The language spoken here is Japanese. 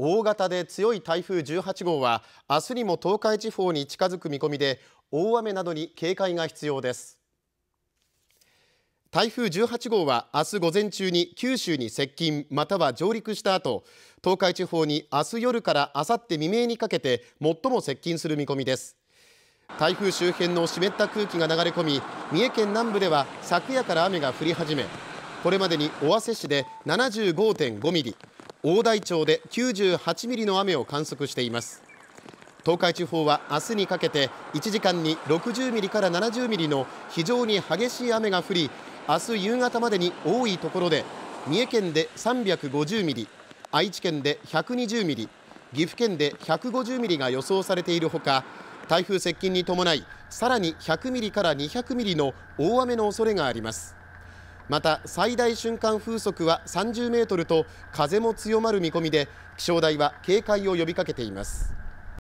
大型で強い台風18号は明日にも東海地方に近づく見込みで大雨などに警戒が必要です台風18号は明日午前中に九州に接近または上陸した後東海地方に明日夜から明後日未明にかけて最も接近する見込みです台風周辺の湿った空気が流れ込み三重県南部では昨夜から雨が降り始めこれまでに尾鷲市で75.5ミリ大台町で98ミリの雨を観測しています東海地方は明日にかけて1時間に60ミリから70ミリの非常に激しい雨が降り明日夕方までに多いところで三重県で350ミリ愛知県で120ミリ岐阜県で150ミリが予想されているほか台風接近に伴いさらに100ミリから200ミリの大雨の恐れがありますまた最大瞬間風速は30メートルと風も強まる見込みで気象台は警戒を呼びかけています